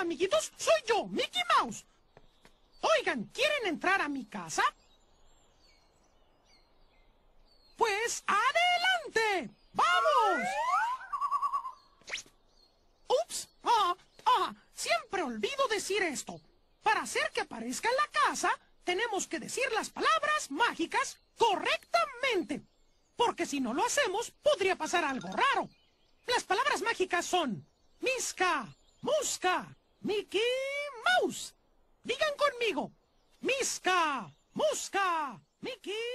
amiguitos, soy yo, Mickey Mouse. Oigan, ¿quieren entrar a mi casa? Pues adelante. ¡Vamos! Ups, ah, ah, siempre olvido decir esto. Para hacer que aparezca en la casa, tenemos que decir las palabras mágicas correctamente. Porque si no lo hacemos, podría pasar algo raro. Las palabras mágicas son... Misca, musca, Mickey Mouse. Digan conmigo. Misca, Musca, Mickey